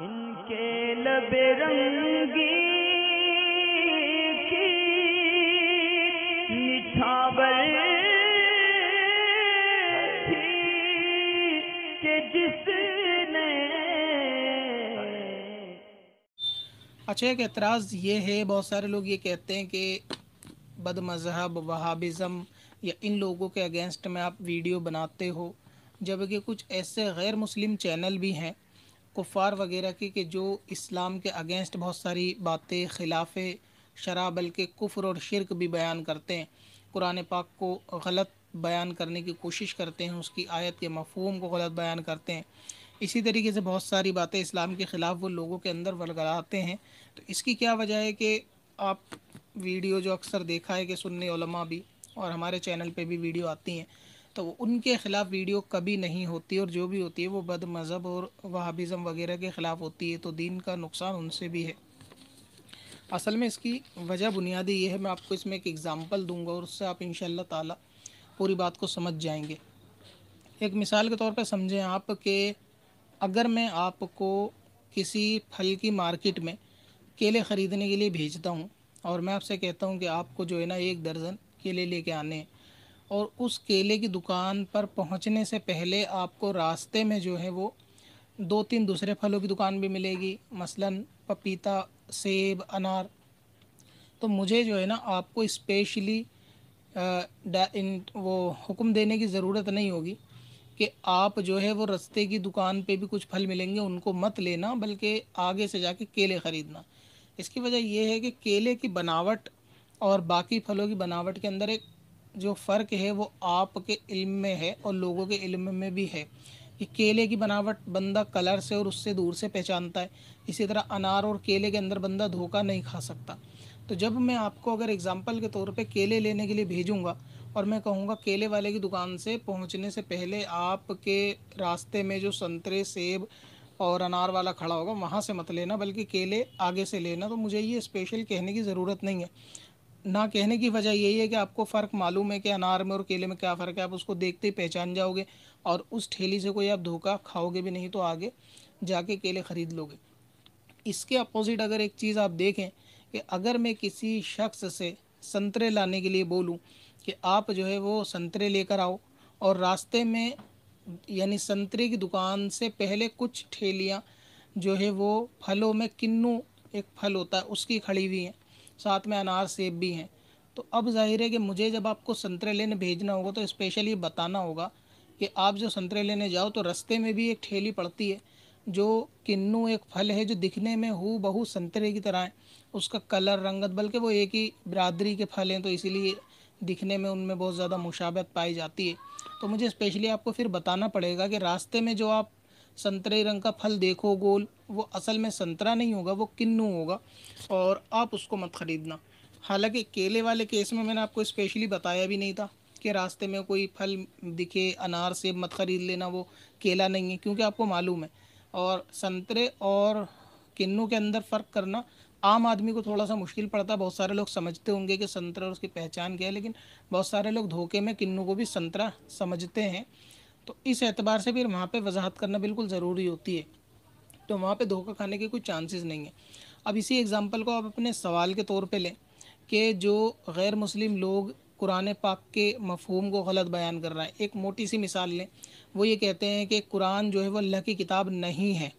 इनके लब रंगी की थी के जिसने अच्छा एक एतराज़ ये है बहुत सारे लोग ये कहते हैं कि बद मज़हब वहाबिज़म या इन लोगों के अगेंस्ट में आप वीडियो बनाते हो जबकि कुछ ऐसे गैर मुस्लिम चैनल भी हैं कुफ़ार वगैरह की कि जो इस्लाम के अगेंस्ट बहुत सारी बातें खिलाफ शरा बल्कि कुफ्र और शिरक भी बयान करते हैं कुरान पाक को गलत बयान करने की कोशिश करते हैं उसकी आयत के मफहम को गलत बयान करते हैं इसी तरीके से बहुत सारी बातें इस्लाम के ख़िलाफ़ वो लोगों के अंदर वलगलाते हैं तो इसकी क्या वजह है कि आप वीडियो जो अक्सर देखा है कि सुनने भी और हमारे चैनल पे भी वीडियो आती हैं तो उनके ख़िलाफ़ वीडियो कभी नहीं होती और जो भी होती है वो बद मज़हब और वहाबिज़म वगैरह के ख़िलाफ़ होती है तो दीन का नुकसान उनसे भी है असल में इसकी वजह बुनियादी ये है मैं आपको इसमें एक एग्ज़ाम्पल दूंगा और उससे आप इन ताला पूरी बात को समझ जाएंगे एक मिसाल के तौर पर समझें आप कि अगर मैं आपको किसी फल की मार्केट में केले ख़रीदने के लिए भेजता हूँ और मैं आपसे कहता हूँ कि आपको जो है ना एक दर्जन केले लेके आने हैं और उस केले की दुकान पर पहुंचने से पहले आपको रास्ते में जो है वो दो तीन दूसरे फलों की दुकान भी मिलेगी मसलन पपीता सेब अनार तो मुझे जो है ना आपको स्पेशली वो हुक्म देने की ज़रूरत नहीं होगी कि आप जो है वो रस्ते की दुकान पे भी कुछ फल मिलेंगे उनको मत लेना बल्कि आगे से जाके केले ख़रीदना इसकी वजह यह है कि केले की बनावट और बाकी फलों की बनावट के अंदर एक जो फ़र्क है वो आपके इल्म में है और लोगों के इल्म में भी है कि केले की बनावट बंदा कलर से और उससे दूर से पहचानता है इसी तरह अनार और केले के अंदर बंदा धोखा नहीं खा सकता तो जब मैं आपको अगर एग्ज़ाम्पल के तौर पे केले लेने के लिए भेजूँगा और मैं कहूँगा केले वाले की दुकान से पहुँचने से पहले आपके रास्ते में जो संतरे सेब और अनार वाला खड़ा होगा वहाँ से मत लेना बल्कि केले आगे से लेना तो मुझे ये स्पेशल कहने की ज़रूरत नहीं है ना कहने की वजह यही है कि आपको फ़र्क मालूम है कि अनार में और केले में क्या फ़र्क है आप उसको देखते ही पहचान जाओगे और उस ठेली से कोई आप धोखा खाओगे भी नहीं तो आगे जाके केले ख़रीद लोगे इसके अपोज़िट अगर एक चीज़ आप देखें कि अगर मैं किसी शख्स से संतरे लाने के लिए बोलूँ कि आप जो है वो संतरे लेकर आओ और रास्ते में यानी संतरे की दुकान से पहले कुछ ठेलियाँ जो है वो फलों में किन्नू एक फल होता है उसकी खड़ी हुई हैं साथ में अनार सेब भी हैं तो अब जाहिर है कि मुझे जब आपको संतरे लेने भेजना होगा तो स्पेशली बताना होगा कि आप जो संतरे लेने जाओ तो रस्ते में भी एक ठेली पड़ती है जो किन्नू एक फल है जो दिखने में हु बहु संतरे की तरह है उसका कलर रंगत बल्कि वो एक ही बरदरी के फल हैं तो इसीलिए दिखने में उनमें बहुत ज़्यादा मुशाबत पाई जाती है तो मुझे स्पेशली आपको फिर बताना पड़ेगा कि रास्ते में जो आप संतरे रंग का फल देखो गोल वो असल में संतरा नहीं होगा वो किन्नू होगा और आप उसको मत ख़रीदना हालांकि केले वाले केस में मैंने आपको स्पेशली बताया भी नहीं था कि रास्ते में कोई फल दिखे अनार सेब मत ख़रीद लेना वो केला नहीं है क्योंकि आपको मालूम है और संतरे और किन्नू के अंदर फ़र्क करना आम आदमी को थोड़ा सा मुश्किल पड़ता है बहुत सारे लोग समझते होंगे कि संतरा और उसकी पहचान क्या है लेकिन बहुत सारे लोग धोखे में किन्नू को भी संतरा समझते हैं तो इस एतबार से फिर वहाँ पर वजाहत करना बिल्कुल ज़रूरी होती है तो वहाँ पर धोखा खाने के कोई चांसेस नहीं है अब इसी एग्ज़ाम्पल को आप अपने सवाल के तौर पर लें कि जो गैर मुस्लिम लोग कुरान पाक के मफहम को गलत बयान कर रहा है एक मोटी सी मिसाल लें वो ये कहते हैं कि कुरान जो है वह अल्लाह की किताब नहीं है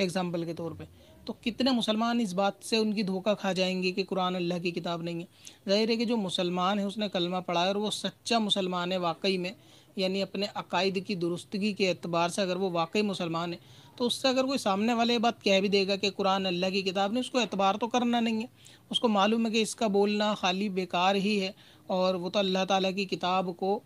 एग्ज़ाम्पल के तौर पर तो कितने मुसलमान इस बात से उनकी धोखा खा जाएंगे कि कुरान अल्लाह की किताब नहीं है जाहिर है कि जो मुसलमान है उसने कलमा पढ़ा है और वो सच्चा मुसलमान है वाकई में यानी अपने अकायद की दुरुस्तगी के अतबार से अगर वो वाकई मुसलमान है तो उससे अगर कोई सामने वाले बात कह भी देगा कि कुरान अल्लाह की किताब ने उसको एतबार तो करना नहीं है उसको मालूम है कि इसका बोलना खाली बेकार ही है और वो तो अल्लाह ताला की किताब को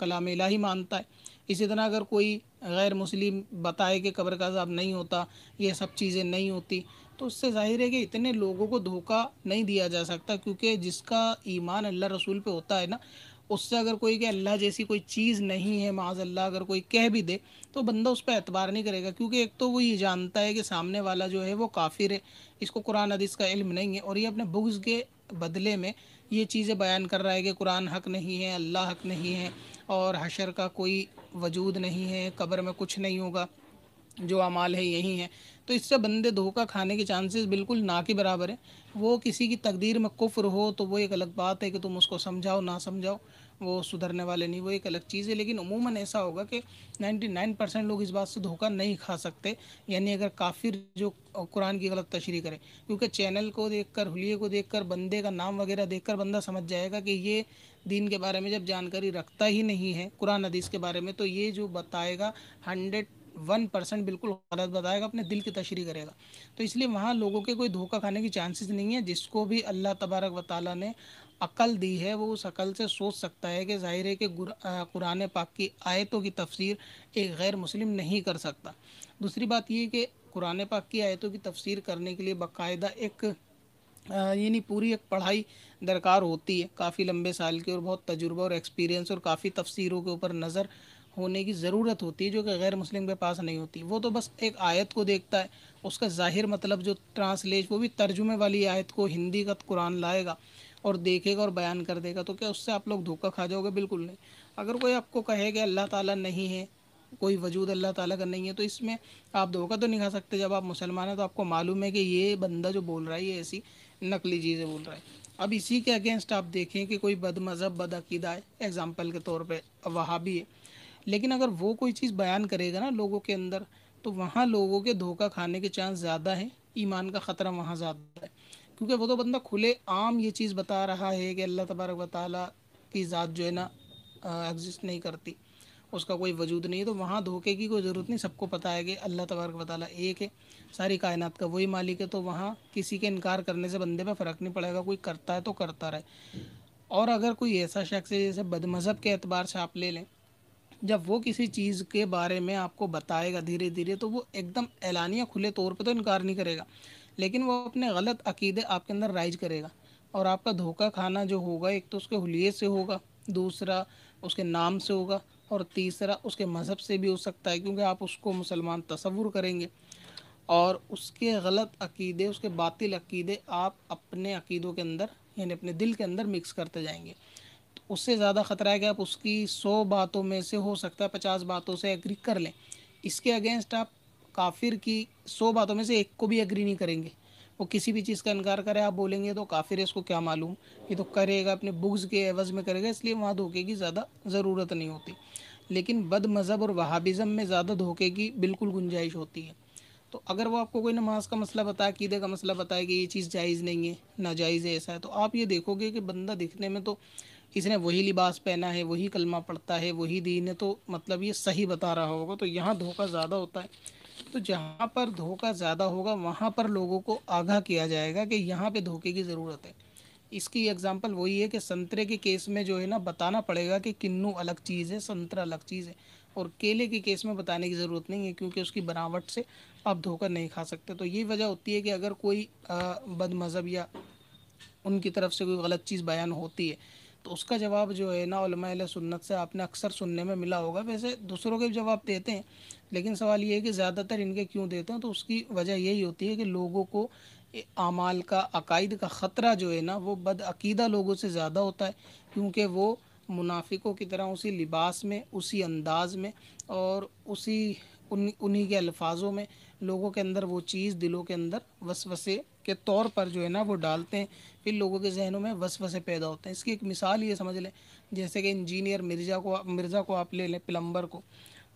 कलाम ही मानता है इसी तरह अगर कोई गैर मुस्लिम बताए कि कब्र का अजाब नहीं होता ये सब चीज़ें नहीं होती तो उससे जाहिर है कि इतने लोगों को धोखा नहीं दिया जा सकता क्योंकि जिसका ईमान अल्लाह रसूल पे होता है ना उससे अगर कोई कि अल्लाह जैसी कोई चीज़ नहीं है माज अल्लाह अगर कोई कह भी दे तो बंदा उस पर एतबार नहीं करेगा क्योंकि एक तो वो ये जानता है कि सामने वाला जो है वो काफिर है इसको कुरान हदीस का इल्म नहीं है और ये अपने बुग्स के बदले में ये चीज़ें बयान कर रहा है कि कुरान हक नहीं है अल्लाह हक नहीं है और हशर का कोई वजूद नहीं है कब्र में कुछ नहीं होगा जो अमाल है यही है तो इससे बंदे धोखा खाने के चांसेस बिल्कुल ना के बराबर है वो किसी की तकदीर में कुफ्र हो तो वो एक अलग बात है कि तुम उसको समझाओ ना समझाओ वो सुधरने वाले नहीं वो एक अलग चीज़ है लेकिन उमूमन ऐसा होगा कि 99 परसेंट लोग इस बात से धोखा नहीं खा सकते यानी अगर काफिर जो कुरान की गलत तशरी करें क्योंकि चैनल को देख कर हुलिये को देख कर बंदे का नाम वगैरह देख कर बंदा समझ जाएगा कि ये दीन के बारे में जब जानकारी रखता ही नहीं है कुरान हदीस के बारे में तो ये जो बताएगा हंड्रेड वन परसेंट बिल्कुल गलत बताएगा अपने दिल की तशरी करेगा तो इसलिए वहाँ लोगों के कोई धोखा खाने की चांसेस नहीं है जिसको भी अल्लाह तबारक व ताली ने अकल दी है वो उस अकल से सोच सकता है कि ज़ाहिर है कि कुरान पाक की आयतों की तफसीर एक गैर मुस्लिम नहीं कर सकता दूसरी बात ये कि कुरान पाक की आयतों की तफसीर करने के लिए बाकायदा एक यानी पूरी एक पढ़ाई दरकार होती है काफ़ी लंबे साल की और बहुत तजुर्बा और एक्सपीरियंस और काफ़ी तफसीरों के ऊपर नज़र होने की ज़रूरत होती है जो कि गैर मुस्लिम के पास नहीं होती वो तो बस एक आयत को देखता है उसका ज़ाहिर मतलब जो ट्रांसलेट वो भी तर्जुमे वाली आयत को हिंदी का कुरान लाएगा और देखेगा और बयान कर देगा तो क्या उससे आप लोग धोखा खा जाओगे बिल्कुल नहीं अगर कोई आपको कहे कि अल्लाह ताला नहीं है कोई वजूद अल्लाह ताला का नहीं है तो इसमें आप धोखा तो नहीं खा सकते जब आप मुसलमान हैं तो आपको मालूम है कि ये बंदा जो बोल रहा है ये ऐसी नकली चीज़ें बोल रहा है अब इसी के अगेंस्ट आप देखें कि कोई बद मज़हब बद है एग्ज़ाम्पल के तौर पर वहाँ है लेकिन अगर वो कोई चीज़ बयान करेगा ना लोगों के अंदर तो वहाँ लोगों के धोखा खाने के चांस ज़्यादा है ईमान का ख़तरा वहाँ ज़्यादा है क्योंकि वो तो बंदा खुले आम ये चीज़ बता रहा है कि अल्लाह तबारक वाली की ज़ात जो है ना एग्जिस्ट नहीं करती उसका कोई वजूद नहीं है तो वहाँ धोखे की कोई ज़रूरत नहीं सबको पता है कि अल्लाह तबारक वाली एक है सारी कायनात का वही मालिक है तो वहाँ किसी के इनकार करने से बंदे पर फ़र्क नहीं पड़ेगा कोई करता है तो करता रहे और अगर कोई ऐसा शख्स है जैसे बदमज़हब के एतबार से आप ले लें जब वो किसी चीज़ के बारे में आपको बताएगा धीरे धीरे तो वो एकदम ऐलानिया खुले तौर पर तो इनकार नहीं करेगा लेकिन वो अपने गलत अकीदे आपके अंदर राइज करेगा और आपका धोखा खाना जो होगा एक तो उसके हुलिये से होगा दूसरा उसके नाम से होगा और तीसरा उसके मज़हब से भी हो सकता है क्योंकि आप उसको मुसलमान तस्वुर करेंगे और उसके गलत अकीदे उसके बातिल अकीदे आप अपने अकीदों के अंदर यानी अपने दिल के अंदर मिक्स करते जाएंगे उससे ज़्यादा ख़तरा है कि आप उसकी सौ बातों में से हो सकता है पचास बातों से एग्री कर लें इसके अगेंस्ट आप काफिर की सौ बातों में से एक को भी एग्री नहीं करेंगे वो किसी भी चीज़ का इनकार करे आप बोलेंगे तो काफिर इसको क्या मालूम ये तो करेगा अपने बुग्स के एवज़ में करेगा इसलिए वहाँ धोखे की ज़्यादा ज़रूरत नहीं होती लेकिन बद मज़हब और वहाबिज़म में ज़्यादा धोखे की बिल्कुल गुंजाइश होती है तो अगर वो आपको कोई नमाज का मसला बताए कीदे का मसला बताए कि ये चीज़ जायज़ नहीं है नाजायज़ है ऐसा है तो आप ये देखोगे कि बंदा दिखने में तो इसने वही लिबास पहना है वही कलमा पढ़ता है वही दीन है तो मतलब ये सही बता रहा होगा तो यहाँ धोखा ज़्यादा होता है तो जहाँ पर धोखा ज़्यादा होगा वहाँ पर लोगों को आगाह किया जाएगा कि यहाँ पे धोखे की ज़रूरत है इसकी एग्जांपल वही है कि संतरे के केस में जो है ना बताना पड़ेगा कि किन्नू अलग चीज़ है संतरा अलग चीज़ है और केले के केस में बताने की ज़रूरत नहीं है क्योंकि उसकी बनावट से आप धोखा नहीं खा सकते तो ये वजह होती है कि अगर कोई बद मज़हब या उनकी तरफ से कोई गलत चीज़ बयान होती है तो उसका जवाब जो है ना उलमा सुन्नत से आपने अक्सर सुनने में मिला होगा वैसे दूसरों के जवाब देते हैं लेकिन सवाल ये है कि ज़्यादातर इनके क्यों देते हैं तो उसकी वजह यही होती है कि लोगों को आमाल का अकायद का ख़तरा जो है ना वो बदअकीदा लोगों से ज़्यादा होता है क्योंकि वो मुनाफिकों की तरह उसी लिबास में उसी अंदाज में और उसी उन उन्हीं के अल्फाजों में लोगों के अंदर वो चीज़ दिलों के अंदर वसवसे के तौर पर जो है ना वो डालते हैं फिर लोगों के जहनों में वसवसे पैदा होते हैं इसकी एक मिसाल ये समझ लें जैसे कि इंजीनियर मिर्ज़ा को मिर्ज़ा को आप ले लें प्लम्बर को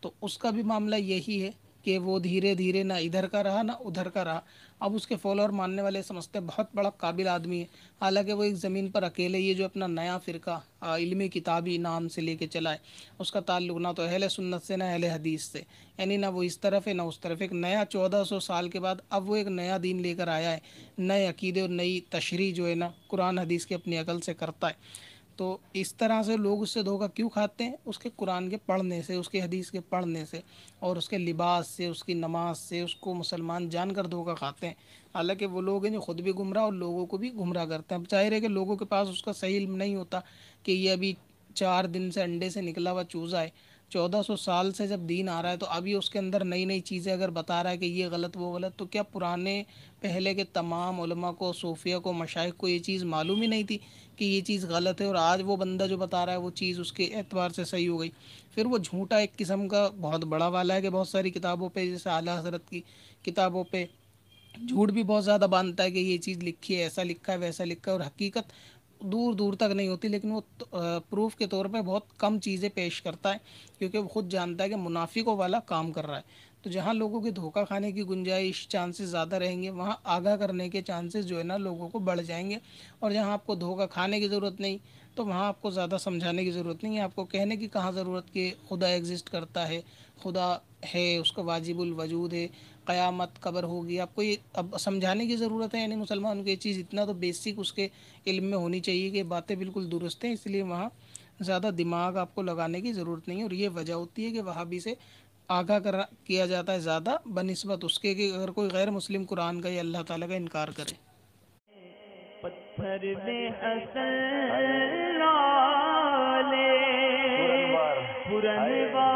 तो उसका भी मामला यही है कि वो धीरे धीरे ना इधर का रहा ना उधर का रहा अब उसके फॉलोअर मानने वाले समझते बहुत बड़ा काबिल आदमी है हालांकि वो एक ज़मीन पर अकेले ये जो अपना नया फ़िरका इल्मी किताबी नाम से लेके चलाए उसका ताल्लुक ना तो अहले सुन्नत से ना अहले हदीस से यानी ना वो इस तरफ है ना उस तरफ एक नया चौदह सौ साल के बाद अब वो एक नया दिन लेकर आया है नए अकीदे और नई तशरी जो है ना कुरान हदीस की अपनी अकल से करता है तो इस तरह से लोग उससे धोखा क्यों खाते हैं उसके कुरान के पढ़ने से उसके हदीस के पढ़ने से और उसके लिबास से उसकी नमाज से उसको मुसलमान जान कर धोखा खाते हैं हालांकि वो लोग हैं जो ख़ुद भी गुमराह और लोगों को भी गुमराह करते हैं अब जाहिर कि लोगों के पास उसका सही इल्म नहीं होता कि ये अभी चार दिन से अंडे से निकला हुआ चूज़ा है 1400 साल से जब दीन आ रहा है तो अभी उसके अंदर नई नई चीज़ें अगर बता रहा है कि ये गलत वो गलत तो क्या पुराने पहले के तमाम उलमा को सूफिया को मशाइ को ये चीज़ मालूम ही नहीं थी कि ये चीज़ गलत है और आज वो बंदा जो बता रहा है वो चीज़ उसके एतबार से सही हो गई फिर वो झूठा एक किस्म का बहुत बड़ा वाला है कि बहुत सारी किताबों पर जैसे आला हजरत की किताबों पर झूठ भी बहुत ज़्यादा बांधता है कि ये चीज़ लिखी है ऐसा लिखा है वैसा लिखा है और हकीकत दूर दूर तक नहीं होती लेकिन वो प्रूफ के तौर पे बहुत कम चीज़ें पेश करता है क्योंकि वो खुद जानता है कि मुनाफिकों वाला काम कर रहा है तो जहाँ लोगों के धोखा खाने की गुंजाइश चांसेस ज़्यादा रहेंगे वहाँ आगाह करने के चांसेस जो है ना लोगों को बढ़ जाएंगे और जहाँ आपको धोखा खाने की ज़रूरत नहीं तो वहाँ आपको ज़्यादा समझाने की ज़रूरत नहीं है आपको कहने की कहाँ ज़रूरत कि खुदा एग्जिस्ट करता है खुदा है उसका वाजिबुल वजूद है क़यामत कबर होगी आपको ये अब समझाने की ज़रूरत है यानी मुसलमान को ये चीज़ इतना तो बेसिक उसके इल्म में होनी चाहिए कि बातें बिल्कुल दुरुस्त हैं इसलिए वहाँ ज़्यादा दिमाग आपको लगाने की ज़रूरत नहीं है और ये वजह होती है कि वहाँ भी से आगाह कर किया जाता है ज़्यादा बनस्बत उसके कि अगर कोई गैर मुस्लिम कुरान का या अल्लाह ताला का इनकार करे पत्थर में पुरनवार